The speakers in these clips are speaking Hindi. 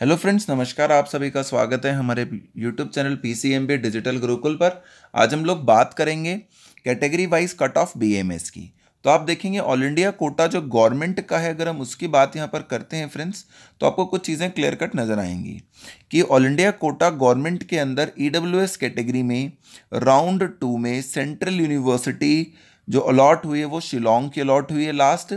हेलो फ्रेंड्स नमस्कार आप सभी का स्वागत है हमारे YouTube channel P C M B digital Gurukul पर आज हम लोग बात करेंगे category wise cut off B M S की तो आप देखेंगे ऑल इंडिया कोटा जो गवर्नमेंट का है अगर हम उसकी बात यहाँ पर करते हैं फ्रेंड्स तो आपको कुछ चीज़ें क्लियर कट नज़र आएंगी कि ऑल इंडिया कोटा गवर्नमेंट के अंदर ई डब्ल्यू एस कैटेगरी में राउंड टू में सेंट्रल यूनिवर्सिटी जो अलॉट हुई है वो शिलोंग की अलॉट हुई है लास्ट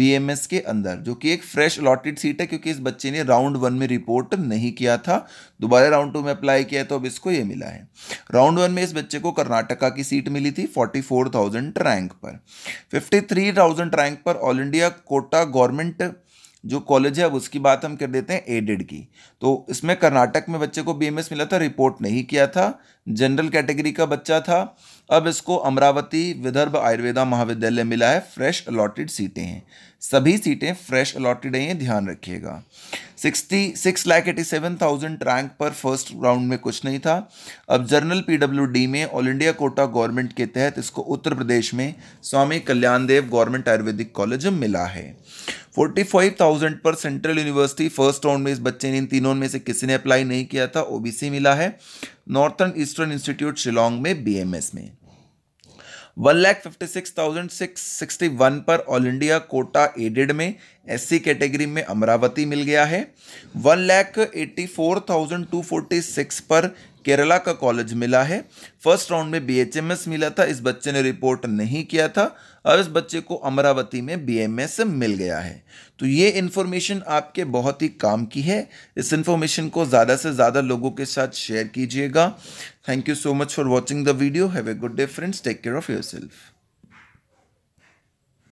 बीएमएस के अंदर जो कि एक फ्रेश अलॉटेड सीट है क्योंकि इस बच्चे ने राउंड वन में रिपोर्ट नहीं किया था दोबारा राउंड टू में अप्लाई किया तो अब इसको ये मिला है राउंड वन में इस बच्चे को कर्नाटका की सीट मिली थी फोर्टी फोर थाउजेंड रैंक पर फिफ्टी थ्री थाउजेंड रैंक पर ऑल इंडिया कोटा गवर्नमेंट जो कॉलेज है अब उसकी बात हम कर देते हैं एडेड e की तो इसमें कर्नाटक में बच्चे को बी मिला था रिपोर्ट नहीं किया था जनरल कैटेगरी का बच्चा था अब इसको अमरावती विदर्भ आयुर्वेदा महाविद्यालय मिला है फ्रेश अलॉटेड सीटें हैं सभी सीटें फ्रेश अलॉटेड हैं ध्यान रखिएगा sixty six lakh eighty seven thousand rank पर फर्स्ट राउंड में कुछ नहीं था अब जर्नल पीडब्ल्यूडी में ऑल इंडिया कोटा गवर्नमेंट के तहत इसको उत्तर प्रदेश में स्वामी कल्याण देव गवर्नमेंट आयुर्वेदिक कॉलेज मिला है 45,000 पर सेंट्रल यूनिवर्सिटी फर्स्ट राउंड में इस बच्चे ने इन तीनों में से किसी ने अप्लाई नहीं किया था ओबीसी मिला है नॉर्थन ईस्टर्न इंस्टीट्यूट शिलोंग में बीएमएस में one lakh fifty six thousand six sixty one पर ऑल इंडिया कोटा एडेड में एससी कैटेगरी में अमरावती मिल गया है one lakh eighty four thousand two forty six पर केरला का कॉलेज मिला है फर्स्ट राउंड में बीएचएमएस मिला था इस बच्चे ने रिपोर्ट नहीं किया था और इस बच्चे को अमरावती में बीएमएस मिल गया है तो ये इन्फॉर्मेशन आपके बहुत ही काम की है इस इन्फॉर्मेशन को ज़्यादा से ज़्यादा लोगों के साथ शेयर कीजिएगा thank you so much for watching the video have a good day friends take care of your self